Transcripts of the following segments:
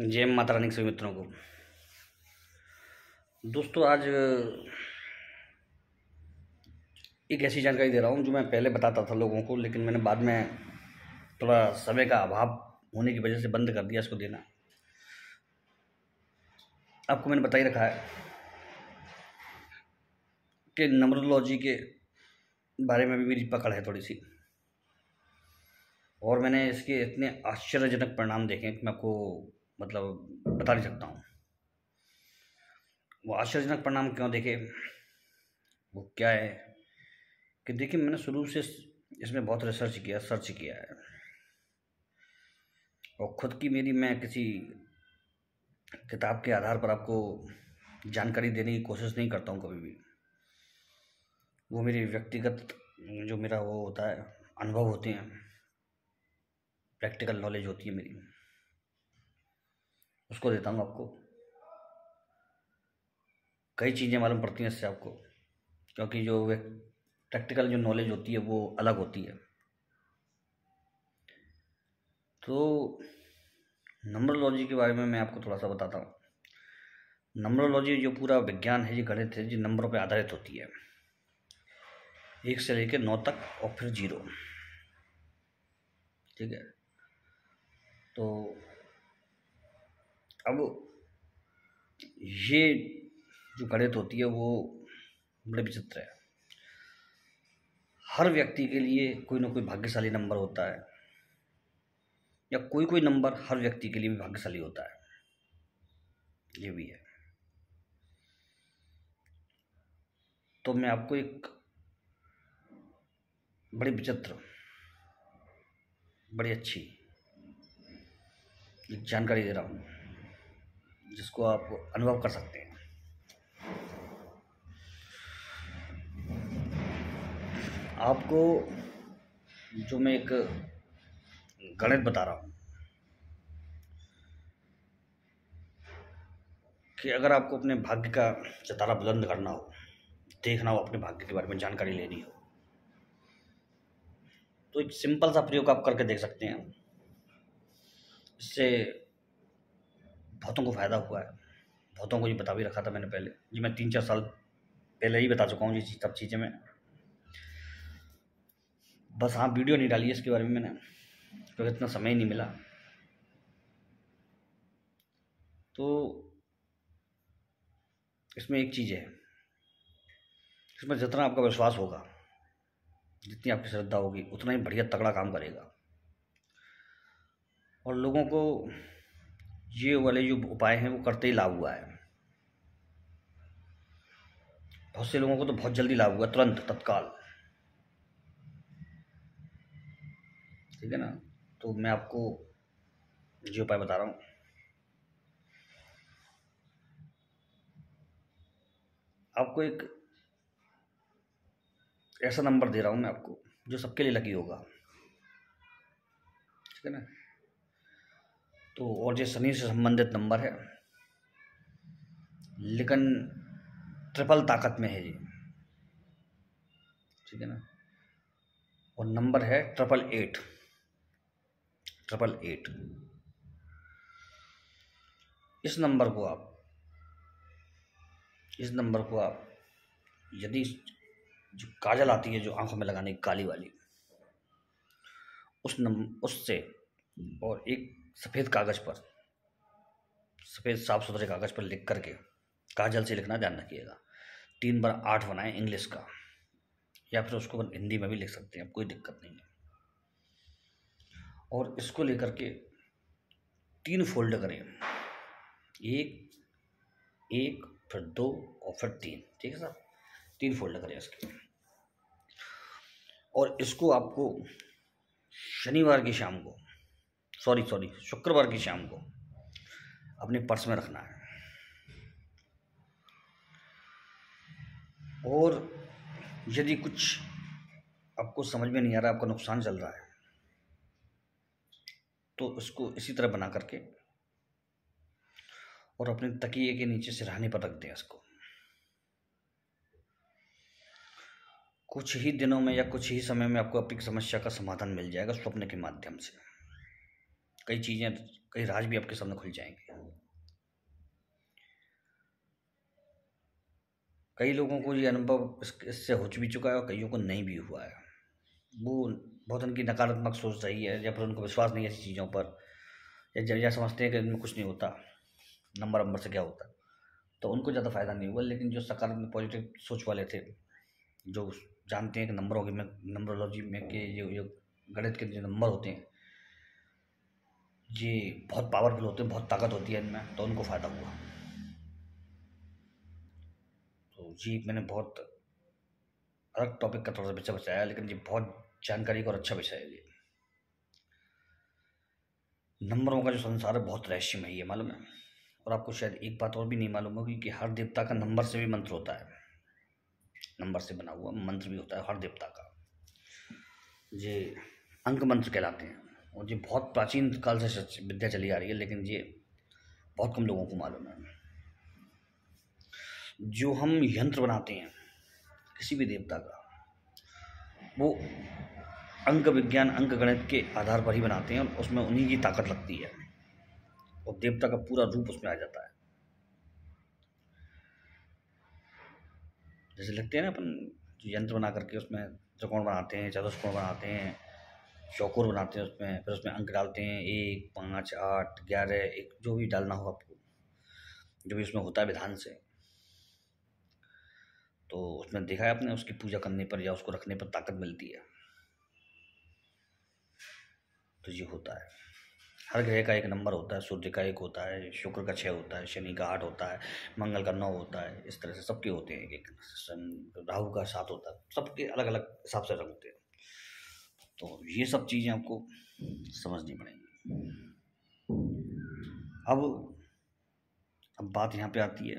जय माता रानी के सभी मित्रों को दोस्तों आज एक ऐसी जानकारी दे रहा हूँ जो मैं पहले बताता था लोगों को लेकिन मैंने बाद में थोड़ा समय का अभाव होने की वजह से बंद कर दिया इसको देना आपको मैंने बता ही रखा है कि नमरोलॉजी के बारे में भी मेरी पकड़ है थोड़ी सी और मैंने इसके इतने आश्चर्यजनक परिणाम देखे कि मैं आपको मतलब बता नहीं सकता हूँ वो आश्चर्यजनक परिणाम क्यों देखे वो क्या है कि देखिए मैंने शुरू से इसमें बहुत रिसर्च किया सर्च किया है और ख़ुद की मेरी मैं किसी किताब के आधार पर आपको जानकारी देने की कोशिश नहीं करता हूँ कभी भी वो मेरी व्यक्तिगत जो मेरा वो होता है अनुभव होते हैं प्रैक्टिकल नॉलेज होती है मेरी उसको देता हूँ आपको कई चीज़ें मालूम पड़ती हैं इससे आपको क्योंकि जो प्रैक्टिकल जो नॉलेज होती है वो अलग होती है तो नंबरोलॉजी के बारे में मैं आपको थोड़ा सा बताता हूँ नंबरोलॉजी जो पूरा विज्ञान है ये गणित है जो नंबरों पर आधारित होती है एक से लेकर नौ तक और फिर जीरो ठीक है तो अब ये जो गणित होती है वो बड़े विचित्र है हर व्यक्ति के लिए कोई ना कोई भाग्यशाली नंबर होता है या कोई कोई नंबर हर व्यक्ति के लिए भी भाग्यशाली होता है ये भी है तो मैं आपको एक बड़ी विचित्र बड़ी अच्छी एक जानकारी दे रहा हूँ जिसको आप अनुभव कर सकते हैं आपको जो मैं एक गणित बता रहा हूँ कि अगर आपको अपने भाग्य का चतारा बुलंद करना हो देखना हो अपने भाग्य के बारे में जानकारी लेनी हो तो एक सिंपल सा प्रयोग आप करके देख सकते हैं इससे बहुतों को फ़ायदा हुआ है बहुतों को ये बता भी रखा था मैंने पहले ये मैं तीन चार साल पहले ही बता चुका हूँ ये चीज़ सब चीज़ें मैं बस हाँ वीडियो नहीं डाली है इसके बारे में मैंने क्योंकि इतना समय नहीं मिला तो इसमें एक चीज़ है इसमें जितना आपका विश्वास होगा जितनी आपकी श्रद्धा होगी उतना ही बढ़िया तगड़ा काम करेगा और लोगों को ये वाले जो उपाय हैं वो करते ही लाभ हुआ है बहुत से लोगों को तो बहुत जल्दी लाभ हुआ तुरंत तत्काल ठीक है ना तो मैं आपको ये उपाय बता रहा हूँ आपको एक ऐसा नंबर दे रहा हूँ मैं आपको जो सबके लिए लगी होगा ठीक है ना तो और ये शनि से संबंधित नंबर है लेकिन ट्रिपल ताकत में है ये ठीक है ना और नंबर है ट्रिपल एट ट्रिपल एट इस नंबर को आप इस नंबर को आप यदि जो काजल आती है जो आंखों में लगाने की काली वाली उस नंबर उससे और एक सफ़ेद कागज़ पर सफ़ेद साफ सुथरे कागज़ पर लिख करके काजल से लिखना ध्यान रखिएगा तीन बार आठ बनाएं इंग्लिश का या फिर उसको हिंदी में भी लिख सकते हैं कोई दिक्कत नहीं है और इसको लेकर के तीन फोल्ड करें एक एक फिर दो और फिर तीन ठीक है सर तीन फोल्ड करें इसके और इसको आपको शनिवार की शाम को सॉरी सॉरी शुक्रवार की शाम को अपने पर्स में रखना है और यदि कुछ आपको समझ में नहीं आ रहा आपका नुकसान चल रहा है तो उसको इसी तरह बना करके और अपने तकिए के नीचे सिरहाने पर रख दें इसको कुछ ही दिनों में या कुछ ही समय में आपको अपनी समस्या का समाधान मिल जाएगा स्वप्न के माध्यम से कई चीज़ें कई राज भी आपके सामने खुल जाएंगे कई लोगों को ये अनुभव इससे हो भी चुका है और कईयों को नहीं भी हुआ है वो बहुत उनकी नकारात्मक सोच रही है या फिर उनको विश्वास नहीं है ऐसी चीज़ों पर या, जब या समझते हैं कि इनमें कुछ नहीं होता नंबर नंबर से क्या होता तो उनको ज़्यादा फ़ायदा नहीं हुआ लेकिन जो सकारात्मक पॉजिटिव सोच वाले थे जो जानते हैं कि नंबरों की में नंबरोलॉजी में के ये गणित के जो नंबर होते हैं ये बहुत पावरफुल होते हैं बहुत ताकत होती है इनमें तो उनको फ़ायदा हुआ तो जी मैंने बहुत अलग टॉपिक का थोड़ा सा विषय बचाया लेकिन ये बहुत जानकारी का और अच्छा विषय है ये नंबरों का जो संसार है बहुत रहस्यमयी है मालूम है और आपको शायद एक बात और भी नहीं मालूम होगी कि हर देवता का नंबर से भी मंत्र होता है नंबर से बना हुआ मंत्र भी होता है हर देवता का ये अंक मंत्र कहलाते हैं और ये बहुत प्राचीन काल से विद्या चली आ रही है लेकिन ये बहुत कम लोगों को मालूम है जो हम यंत्र बनाते हैं किसी भी देवता का वो अंक विज्ञान अंक गणित के आधार पर ही बनाते हैं और उसमें उन्हीं की ताकत लगती है और देवता का पूरा रूप उसमें आ जाता है जैसे लगते हैं ना अपन जो यंत्र बना करके उसमें त्रिकोण बनाते हैं चतुष्कोण बनाते हैं चौकोर बनाते हैं उसमें फिर उसमें अंक डालते हैं एक पाँच आठ ग्यारह एक जो भी डालना हो आपको जो भी उसमें होता है विधान से तो उसमें देखा है आपने उसकी पूजा करने पर या उसको रखने पर ताकत मिलती है तो ये होता है हर ग्रह का एक नंबर होता है सूर्य का एक होता है शुक्र का छः होता है शनि का आठ होता है मंगल का नौ होता है इस तरह से सबके होते हैं एक राहु का सात होता है सबके अलग अलग हिसाब से रंग होते हैं तो ये सब चीज़ें आपको समझनी पड़ेंगी अब अब बात यहाँ पे आती है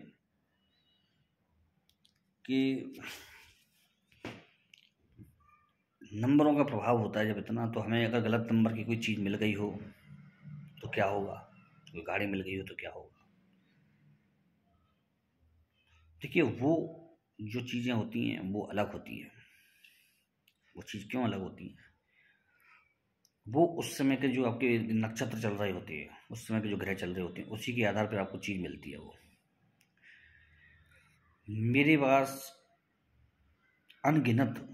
कि नंबरों का प्रभाव होता है जब इतना तो हमें अगर गलत नंबर की कोई चीज़ मिल गई हो तो क्या होगा कोई गाड़ी मिल गई हो तो क्या होगा देखिए वो जो चीज़ें होती हैं वो अलग होती हैं वो चीज़ क्यों अलग होती हैं वो उस समय के जो आपके नक्षत्र चल रहे होते हैं उस समय के जो ग्रह चल रहे होते हैं उसी के आधार पर आपको चीज़ मिलती है वो मेरे पास अनगिनत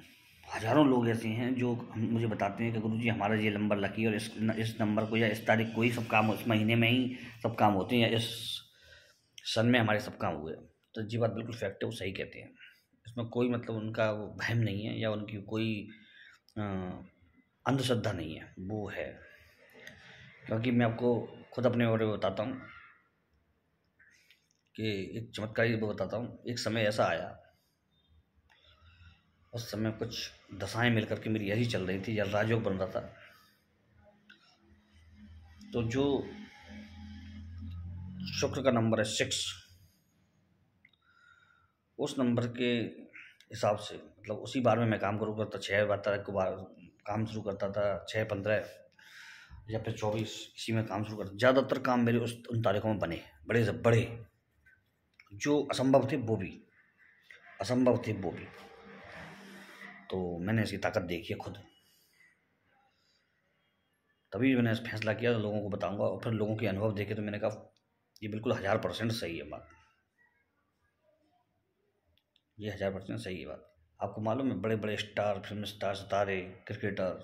हजारों लोग ऐसे हैं जो मुझे बताते हैं कि गुरु जी हमारा ये नंबर लकी और इस इस नंबर को या इस तारीख को ही सब काम इस महीने में ही सब काम होते हैं या इस सन में हमारे सब काम हुए तो जी बात बिल्कुल फैक्ट है वो सही कहते हैं इसमें कोई मतलब उनका वो वहम नहीं है या उनकी कोई आ, अंधश्रद्धा नहीं है वो है क्योंकि मैं आपको खुद अपने बारे में बताता हूँ कि एक चमत्कारी वो बताता हूँ एक समय ऐसा आया उस समय कुछ दशाएं मिलकर के मेरी यही चल रही थी या राजयोग बन रहा था तो जो शुक्र का नंबर है सिक्स उस नंबर के हिसाब से मतलब उसी बार में मैं काम करूँगा तो छः बार को बार काम शुरू करता था छः पंद्रह या फिर चौबीस इसी में काम शुरू करता ज़्यादातर काम मेरे उस उन तारीखों में बने बड़े से बड़े जो असंभव थे वो भी असंभव थे वो भी तो मैंने इसकी ताकत देखी है खुद तभी मैंने फैसला किया तो लोगों को बताऊंगा और फिर लोगों के अनुभव देखे तो मैंने कहा ये बिल्कुल हज़ार परसेंट सही है बात ये हज़ार परसेंट सही है बात आपको मालूम है बड़े बड़े स्टार फिल्म स्टार सितारे क्रिकेटर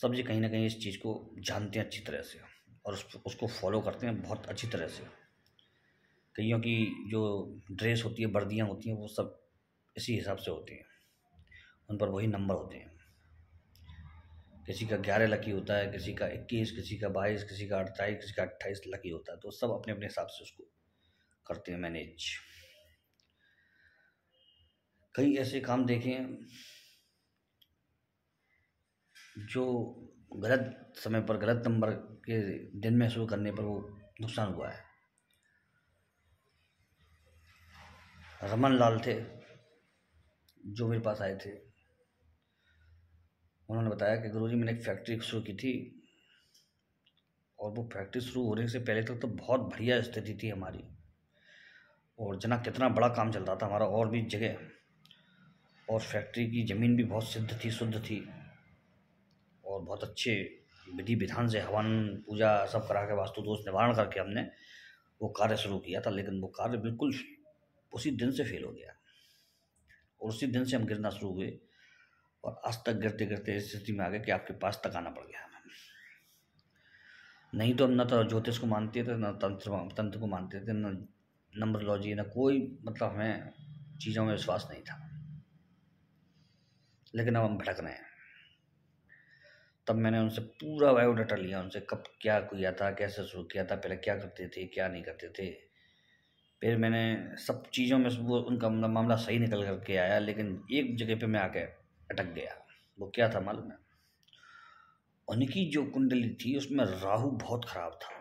सब जी कहीं ना कहीं इस चीज़ को जानते हैं अच्छी तरह से और उस, उसको फॉलो करते हैं बहुत अच्छी तरह से कईयों की जो ड्रेस होती है वर्दियाँ होती हैं वो सब इसी हिसाब से होती हैं उन पर वही नंबर होते हैं किसी का ग्यारह लकी होता है किसी का इक्कीस किसी का बाईस किसी का अट्ठाईस किसी का अट्ठाईस लकी होता है तो सब अपने अपने हिसाब से उसको करते हैं मैनेज कई ऐसे काम देखे हैं जो गलत समय पर गलत नंबर के दिन में शुरू करने पर वो नुकसान हुआ है रमन लाल थे जो मेरे पास आए थे उन्होंने बताया कि गुरुजी मैंने एक फैक्ट्री शुरू की थी और वो फैक्ट्री शुरू होने से पहले तक तो बहुत बढ़िया स्थिति थी हमारी और जना कितना बड़ा काम चल रहा था हमारा और भी जगह और फैक्ट्री की ज़मीन भी बहुत सिद्ध थी शुद्ध थी और बहुत अच्छे विधि विधान से हवन पूजा सब करा के वास्तु दोष निवारण करके हमने वो कार्य शुरू किया था लेकिन वो कार्य बिल्कुल उसी दिन से फेल हो गया और उसी दिन से हम गिरना शुरू हुए और आज तक गिरते गिरते इस स्थिति में आ गए कि आपके पास तक आना पड़ गया हमें नहीं तो हम न तो ज्योतिष को मानते थे न तंत्र तंत्र को मानते थे न नंबरोलॉजी न कोई मतलब हमें चीज़ों में विश्वास नहीं था लेकिन अब हम भटक रहे हैं तब मैंने उनसे पूरा बायोडाटा लिया उनसे कब क्या किया था कैसे शुरू किया था पहले क्या करते थे क्या नहीं करते थे फिर मैंने सब चीज़ों में वो उनका मामला सही निकल करके आया लेकिन एक जगह पे मैं आके अटक गया वो क्या था मालूम है उनकी जो कुंडली थी उसमें राहु बहुत ख़राब था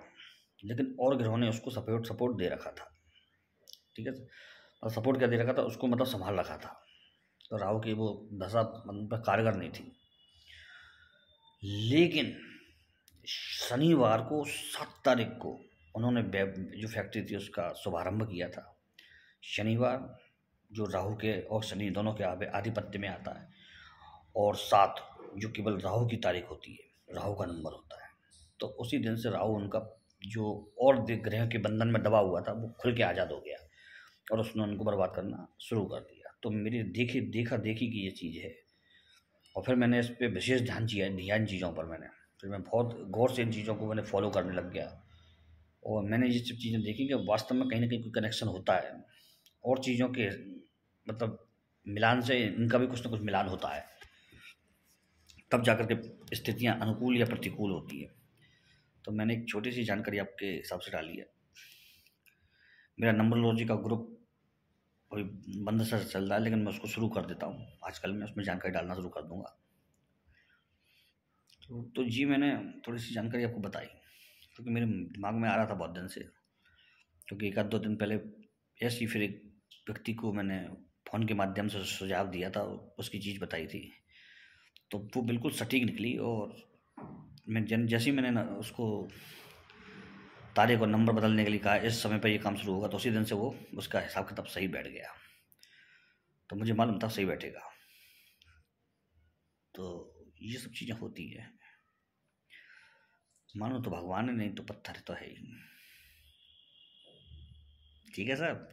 लेकिन और ग्रहों ने उसको सपोर्ट सपोर्ट दे रखा था ठीक है और सपोर्ट क्या दे रखा था उसको मतलब संभाल रखा था तो राहु की वो दशा मन पर कारगर नहीं थी लेकिन शनिवार को सात तारीख को उन्होंने जो फैक्ट्री थी उसका शुभारंभ किया था शनिवार जो राहु के और शनि दोनों के आधिपत्य में आता है और सात जो केवल राहु की तारीख होती है राहु का नंबर होता है तो उसी दिन से राहु उनका जो और ग्रह के बंधन में दबा हुआ था वो खुल के आज़ाद हो गया और उसने उनको बर्बाद करना शुरू कर दिया तो मेरी देखी देखा देखी कि ये चीज़ है और फिर मैंने इस पर विशेष ध्यान दिया इन चीज़ों पर मैंने फिर मैं बहुत गौर से इन चीज़ों को मैंने फॉलो करने लग गया और मैंने ये सब चीज़ें देखी कि वास्तव में कहीं ना कहीं कोई कनेक्शन होता है और चीज़ों के मतलब मिलान से इनका भी कुछ ना कुछ मिलान होता है तब जाकर के स्थितियाँ अनुकूल या प्रतिकूल होती है तो मैंने एक छोटी सी जानकारी आपके हिसाब से डाली है मेरा नंबरोलॉजी का ग्रुप कोई बंद सर चल रहा है लेकिन मैं उसको शुरू कर देता हूँ आजकल मैं उसमें जानकारी डालना शुरू कर दूँगा तो, तो जी मैंने थोड़ी सी जानकारी आपको बताई क्योंकि मेरे दिमाग में आ रहा था बहुत दिन से क्योंकि एक आध दो दिन पहले ऐसे ही फिर एक व्यक्ति को मैंने फ़ोन के माध्यम से सुझाव दिया था उसकी चीज़ बताई थी तो वो बिल्कुल सटीक निकली और मैं जन जैसे ही मैंने उसको तारीख और नंबर बदलने के लिए कहा इस समय पर यह काम शुरू होगा तो उसी दिन से वो उसका हिसाब किताब सही बैठ गया तो मुझे मालूम था सही बैठेगा तो ये सब चीज़ें होती है मानो तो भगवान है नहीं तो पत्थर तो है ही ठीक है सर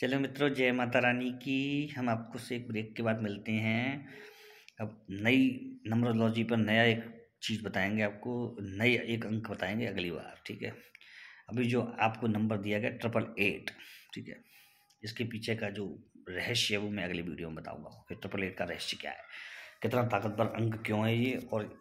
चलो मित्रों जय माता रानी की हम आपको से एक ब्रेक के बाद मिलते हैं अब नई नंबरोलॉजी पर नया एक चीज़ बताएंगे आपको नए एक अंक बताएंगे अगली बार ठीक है अभी जो आपको नंबर दिया गया ट्रिपल एट ठीक है इसके पीछे का जो रहस्य है वो मैं अगली वीडियो में बताऊंगा कि ट्रिपल एट का रहस्य क्या है कितना ताकतवर अंक क्यों है ये और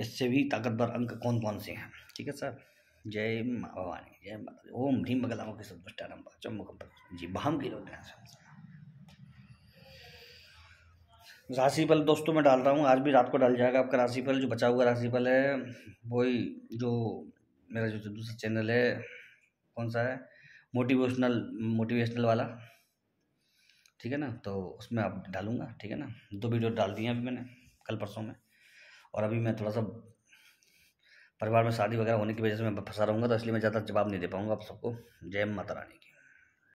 इससे भी ताकतवर अंक कौन कौन से हैं ठीक है सर जय भवानी जय ओम भीम बगलामो के नंबर चम्बकम जी बहम की लोग राशिफल दोस्तों मैं डाल रहा हूँ आज भी रात को डाल जाएगा आपका राशिफल जो बचा हुआ राशिफल है वही जो मेरा जो दूसरा चैनल है कौन सा है मोटिवेशनल मोटिवेशनल वाला ठीक है ना तो उसमें आप डालूंगा ठीक है ना दो वीडियो डाल दिए अभी मैंने कल परसों में और अभी मैं थोड़ा सा परिवार में शादी वगैरह होने की वजह से मैं फंसा रहूँगा तो इसलिए मैं ज़्यादा जवाब नहीं दे पाऊँगा आप सबको जय माता रानी की